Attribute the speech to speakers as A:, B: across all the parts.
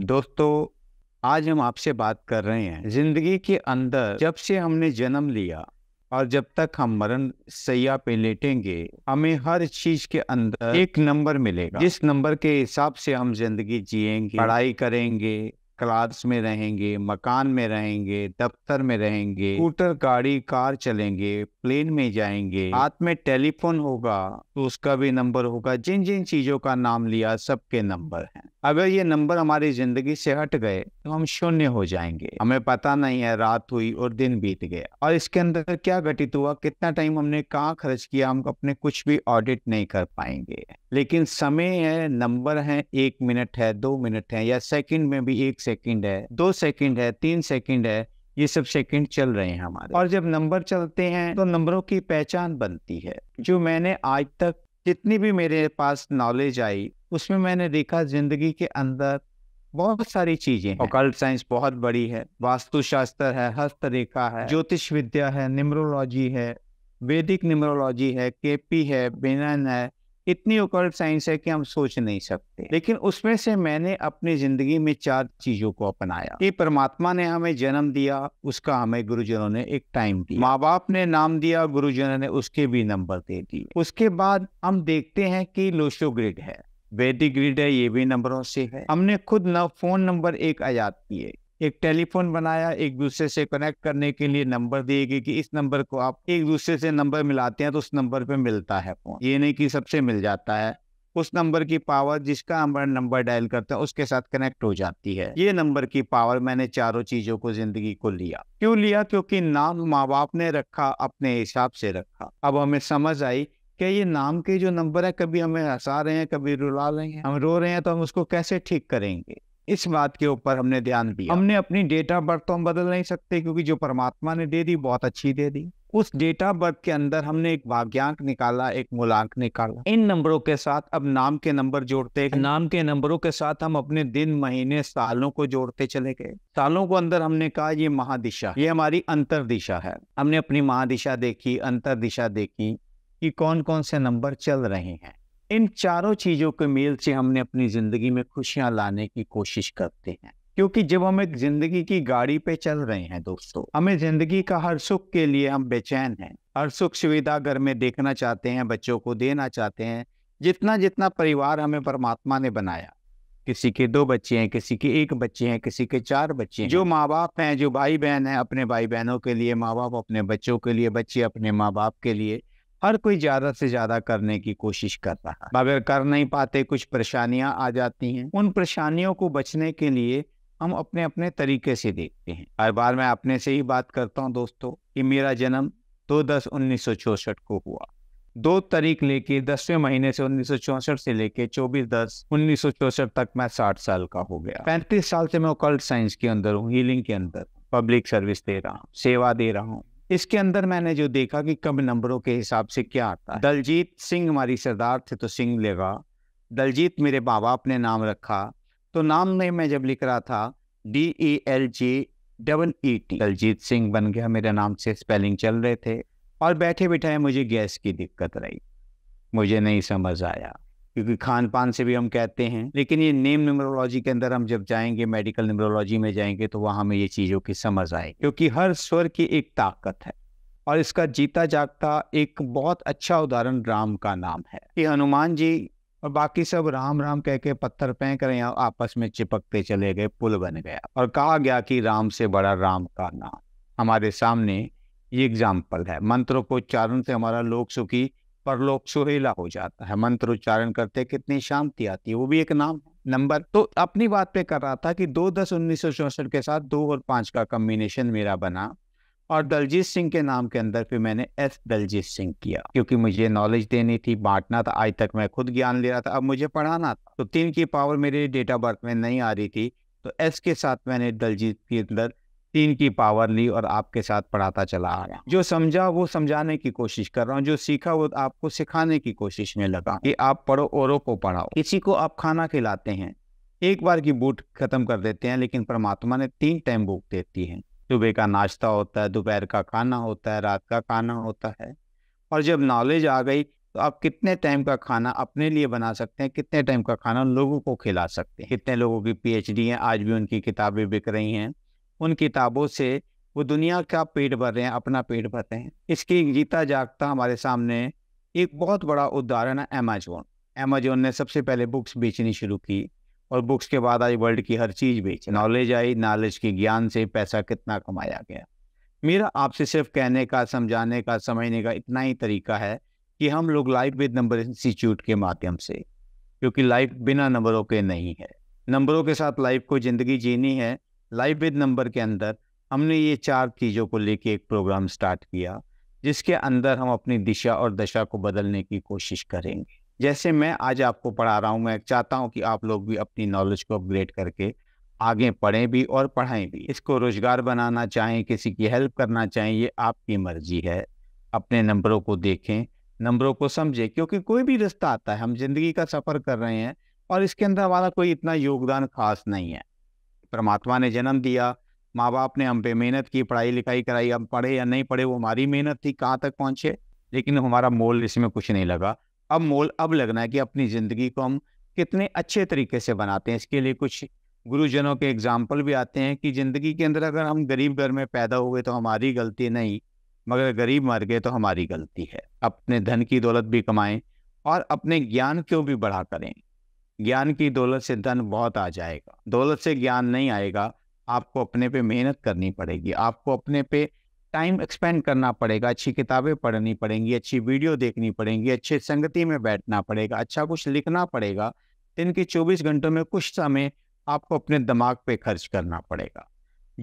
A: दोस्तों आज हम आपसे बात कर रहे हैं जिंदगी के अंदर जब से हमने जन्म लिया और जब तक हम मरण सैया पे लेटेंगे हमें हर चीज के अंदर एक नंबर मिलेगा जिस नंबर के हिसाब से हम जिंदगी जिएंगे पढ़ाई करेंगे क्लास में रहेंगे मकान में रहेंगे दफ्तर में रहेंगे स्कूटर गाड़ी कार चलेंगे प्लेन में जाएंगे हाथ में टेलीफोन होगा तो उसका भी नंबर होगा जिन जिन चीजों का नाम लिया सबके नंबर हैं अगर ये नंबर हमारी जिंदगी से हट गए तो हम शून्य हो जाएंगे हमें पता नहीं है रात हुई और दिन बीत गया और इसके अंदर क्या घटित हुआ कितना टाइम हमने कहाँ खर्च किया हम अपने कुछ भी ऑडिट नहीं कर पाएंगे लेकिन समय है नंबर है एक मिनट है दो मिनट है या सेकंड में भी एक सेकंड है दो सेकंड है तीन सेकंड है ये सब सेकंड चल रहे हैं हमारे और जब नंबर चलते हैं तो नंबरों की पहचान बनती है जो मैंने आज तक जितनी भी मेरे पास नॉलेज आई उसमें मैंने देखा जिंदगी के अंदर बहुत सारी चीजें ओकल्ट साइंस बहुत बड़ी है वास्तुशास्त्र है हस्तरेखा है ज्योतिष विद्या है न्यूमरोलॉजी है वैदिक न्यूमरोलॉजी है केपी है बेनन है इतनी ओकल्ट साइंस है कि हम सोच नहीं सकते लेकिन उसमें से मैंने अपनी जिंदगी में चार चीजों को अपनाया कि परमात्मा ने हमें जन्म दिया उसका हमें गुरुजनों ने एक टाइम दिया माँ बाप ने नाम दिया गुरुजनों ने उसके भी नंबर दे दिए उसके बाद हम देखते हैं कि लोशो ग्रिड है वैदिक ग्रिड है ये भी नंबरों से है हमने खुद न फोन नंबर एक आयात किए एक टेलीफोन बनाया एक दूसरे से कनेक्ट करने के लिए नंबर दिए गए कि इस नंबर को आप एक दूसरे से नंबर मिलाते हैं तो उस नंबर पे मिलता है फोन ये नहीं कि सबसे मिल जाता है उस नंबर की पावर जिसका हम नंबर डायल करते हैं उसके साथ कनेक्ट हो जाती है ये नंबर की पावर मैंने चारों चीजों को जिंदगी को लिया क्यों लिया क्योंकि नाम माँ बाप ने रखा अपने हिसाब से रखा अब हमें समझ आई कि ये नाम के जो नंबर है कभी हमें हंसा रहे हैं कभी रुला रहे हैं हम रो रहे हैं तो हम उसको कैसे ठीक करेंगे इस बात के ऊपर हमने ध्यान दिया हमने अपनी डेट ऑफ बर्थ तो हम बदल नहीं सकते क्योंकि जो परमात्मा ने दे दी बहुत अच्छी दे दी उस डेट ऑफ बर्थ के अंदर हमने एक भाग्यांक निकाला एक मूलांक निकाला इन नंबरों के साथ अब नाम के नंबर जोड़ते हैं नाम के नंबरों के साथ हम अपने दिन महीने सालों को जोड़ते चले गए सालों को अंदर हमने कहा ये महादिशा ये हमारी अंतर दिशा है हमने अपनी महादिशा देखी अंतर दिशा देखी कि कौन कौन से नंबर चल रहे हैं इन चारों चीज़ों के मेल से हमने अपनी ज़िंदगी में खुशियां लाने की कोशिश करते हैं क्योंकि जब हम एक जिंदगी की गाड़ी पे चल रहे हैं दोस्तों हमें जिंदगी का हर सुख के लिए हम बेचैन हैं हर सुख सुविधा घर में देखना चाहते हैं बच्चों को देना चाहते हैं जितना जितना परिवार हमें परमात्मा ने बनाया किसी के दो बच्चे हैं किसी के एक बच्चे हैं किसी के चार बच्चे हैं जो माँ बाप हैं जो भाई बहन हैं अपने भाई बहनों के लिए माँ बाप अपने बच्चों के लिए बच्चे अपने माँ बाप के लिए हर कोई ज्यादा से ज्यादा करने की कोशिश कर रहा है मगर कर नहीं पाते कुछ परेशानियां आ जाती हैं उन परेशानियों को बचने के लिए हम अपने अपने तरीके से देखते हैं हर बार मैं अपने से ही बात करता हूं दोस्तों कि मेरा जन्म दो दस उन्नीस सौ चौसठ को हुआ दो तारीख लेके दसवें महीने से उन्नीस सौ चौसठ से लेके चौबीस दस उन्नीस सौ चौसठ तक मैं साठ साल का हो गया पैंतीस साल से मैं ओकल्ट साइंस के अंदर हूँ हीलिंग के अंदर पब्लिक सर्विस दे रहा हूँ सेवा दे रहा हूँ इसके अंदर मैंने जो देखा कि कम नंबरों के हिसाब से क्या आता है दलजीत सिंह हमारी सरदार थे तो सिंह लेगा दलजीत मेरे बाबा अपने नाम रखा तो नाम में मैं जब लिख रहा था D E L G double E T Daljeet Singh बन गया मेरे नाम से स्पेलिंग चल रहे थे और बैठे बिठाए मुझे गैस की दिक्कत रही मुझे नहीं समझ आया क्योंकि खान पान से भी हम कहते हैं लेकिन ये नेम न्यूमरोलॉजी के अंदर हम जब जाएंगे मेडिकल न्यूमरोलॉजी में जाएंगे तो वहां हमें ये चीज़ों की समझ आएगी क्योंकि हर स्वर की एक ताकत है और इसका जीता जागता एक बहुत अच्छा उदाहरण राम का नाम है कि हनुमान जी और बाकी सब राम राम कह के पत्थर फेंक रहे हैं आपस में चिपकते चले गए पुल बन गया और कहा गया कि राम से बड़ा राम का नाम हमारे सामने ये एग्जाम्पल है मंत्रों को उच्चारण से हमारा लोक सुखी परलोक सुहेला हो जाता है मंत्र उच्चारण करते कितनी शांति आती है वो भी एक नाम नंबर तो अपनी बात पे कर रहा था कि दो दस उन्नीस सौ चौसठ के साथ दो और पांच का कम्बिनेशन मेरा बना और दलजीत सिंह के नाम के अंदर फिर मैंने एस दलजीत सिंह किया क्योंकि मुझे नॉलेज देनी थी बांटना था आज तक मैं खुद ज्ञान ले रहा था अब मुझे पढ़ाना था तो तीन की पावर मेरे डेट ऑफ बर्थ में नहीं आ रही थी तो एस के साथ मैंने दलजीत के अंदर तीन की पावर ली और आपके साथ पढ़ाता चला आ रहा जो समझा वो समझाने की कोशिश कर रहा हूँ जो सीखा वो आपको सिखाने की कोशिश में लगा कि आप पढ़ो औरों को पढ़ाओ किसी को आप खाना खिलाते हैं एक बार की बूट खत्म कर देते हैं लेकिन परमात्मा ने तीन टाइम भूख देती है सुबह का नाश्ता होता है दोपहर का खाना होता है रात का खाना होता है और जब नॉलेज आ गई तो आप कितने टाइम का खाना अपने लिए बना सकते हैं कितने टाइम का खाना लोगों को खिला सकते हैं कितने लोगों की पीएचडी है आज भी उनकी किताबें बिक रही हैं उन किताबों से वो दुनिया का पेट भर रहे हैं अपना पेट भरते हैं इसकी गीता जागता हमारे सामने एक बहुत बड़ा उदाहरण है अमेजोन अमेजोन ने सबसे पहले बुक्स बेचनी शुरू की और बुक्स के बाद आज वर्ल्ड की हर चीज़ बेच नॉलेज आई नॉलेज के ज्ञान से पैसा कितना कमाया गया मेरा आपसे सिर्फ कहने का समझाने का समझने का इतना ही तरीका है कि हम लोग लाइफ विद नंबर इंस्टीट्यूट के माध्यम से क्योंकि लाइफ बिना नंबरों के नहीं है नंबरों के साथ लाइफ को ज़िंदगी जीनी है लाइव विद नंबर के अंदर हमने ये चार चीज़ों को लेके एक प्रोग्राम स्टार्ट किया जिसके अंदर हम अपनी दिशा और दशा को बदलने की कोशिश करेंगे जैसे मैं आज आपको पढ़ा रहा हूँ मैं चाहता हूँ कि आप लोग भी अपनी नॉलेज को अपग्रेड करके आगे पढ़ें भी और पढ़ाएं भी इसको रोजगार बनाना चाहें किसी की हेल्प करना चाहें ये आपकी मर्जी है अपने नंबरों को देखें नंबरों को समझें क्योंकि कोई भी रास्ता आता है हम जिंदगी का सफ़र कर रहे हैं और इसके अंदर हमारा कोई इतना योगदान खास नहीं है परमात्मा ने जन्म दिया माँ बाप ने हम पे मेहनत की पढ़ाई लिखाई कराई हम पढ़े या नहीं पढ़े वो हमारी मेहनत थी कहाँ तक पहुँचे लेकिन हमारा मोल इसमें कुछ नहीं लगा अब मोल अब लगना है कि अपनी ज़िंदगी को हम कितने अच्छे तरीके से बनाते हैं इसके लिए कुछ गुरुजनों के एग्जाम्पल भी आते हैं कि ज़िंदगी के अंदर अगर हम गरीब घर में पैदा हुए तो हमारी गलती नहीं मगर गरीब मर गए तो हमारी गलती है अपने धन की दौलत भी कमाएं और अपने ज्ञान को भी बढ़ा करें ज्ञान की दौलत से धन बहुत आ जाएगा दौलत से ज्ञान नहीं आएगा आपको अपने पे मेहनत करनी पड़ेगी आपको अपने पे टाइम एक्सपेंड करना पड़ेगा अच्छी किताबें पढ़नी पड़ेंगी अच्छी वीडियो देखनी पड़ेंगी अच्छे संगति में बैठना पड़ेगा अच्छा कुछ लिखना पड़ेगा दिन के 24 घंटों में कुछ समय आपको अपने दिमाग पे खर्च करना पड़ेगा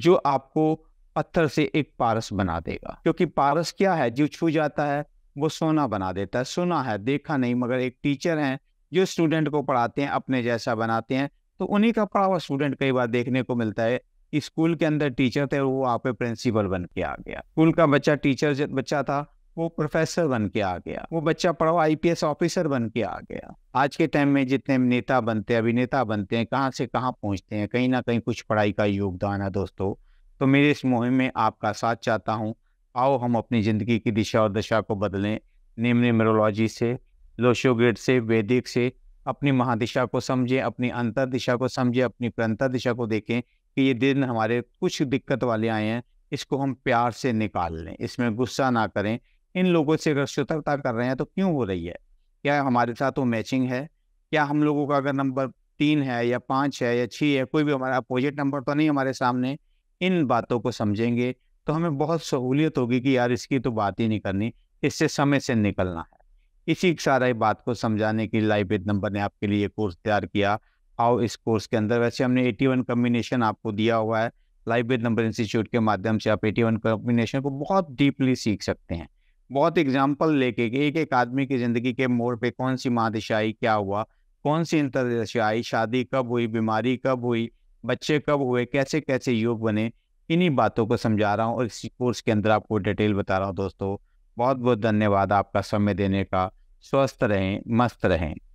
A: जो आपको पत्थर से एक पारस बना देगा क्योंकि पारस क्या है जो छू जाता है वो सोना बना देता है सुना है देखा नहीं मगर एक टीचर हैं जो स्टूडेंट को पढ़ाते हैं अपने जैसा बनाते हैं तो उन्हीं का पढ़ा हुआ स्टूडेंट कई बार देखने को मिलता है स्कूल के अंदर टीचर थे वो आप प्रिंसिपल बन के आ गया स्कूल का बच्चा टीचर बच्चा था वो प्रोफेसर बन के आ गया वो बच्चा पढ़ा हुआ आईपीएस ऑफिसर बन के आ गया आज के टाइम में जितने नेता बनते हैं अभिनेता बनते हैं कहाँ से कहाँ पहुँचते हैं कहीं ना कहीं कुछ पढ़ाई का योगदान है दोस्तों तो मेरे इस मुहिम में आपका साथ चाहता हूँ आओ हम अपनी ज़िंदगी की दिशा और दशा को बदलें निम्न न्यूमरोलॉजी से लोशोगेट से वैदिक से अपनी महादिशा को समझें अपनी अंतर दिशा को समझें अपनी प्रंतर दिशा को देखें कि ये दिन हमारे कुछ दिक्कत वाले आए हैं इसको हम प्यार से निकाल लें इसमें गुस्सा ना करें इन लोगों से अगर शत्रुता कर रहे हैं तो क्यों हो रही है क्या हमारे साथ वो मैचिंग है क्या हम लोगों का अगर नंबर तीन है या पाँच है या छः है कोई भी हमारा अपोजिट नंबर तो नहीं हमारे सामने इन बातों को समझेंगे तो हमें बहुत सहूलियत होगी कि यार इसकी तो बात ही नहीं करनी इससे समय से निकलना है इसी सारा बात को समझाने के लिए लाइब्रेरी नंबर ने आपके लिए कोर्स तैयार किया आओ इस कोर्स के अंदर वैसे हमने एटी वन कम्बिनेशन आपको दिया हुआ है लाइब्रेरी नंबर इंस्टीट्यूट के माध्यम से आप एटी वन कम्बिनेशन को बहुत डीपली सीख सकते हैं बहुत एग्जाम्पल लेके एक एक आदमी की ज़िंदगी के मोड़ पर कौन सी महादिशा आई क्या हुआ कौन सी अंतरदशा आई शादी कब हुई बीमारी कब हुई बच्चे कब हुए कैसे कैसे योग बने इन्हीं बातों को समझा रहा हूँ और इस कोर्स के अंदर आपको डिटेल बता रहा हूँ दोस्तों बहुत बहुत धन्यवाद आपका समय देने का स्वस्थ रहें मस्त रहें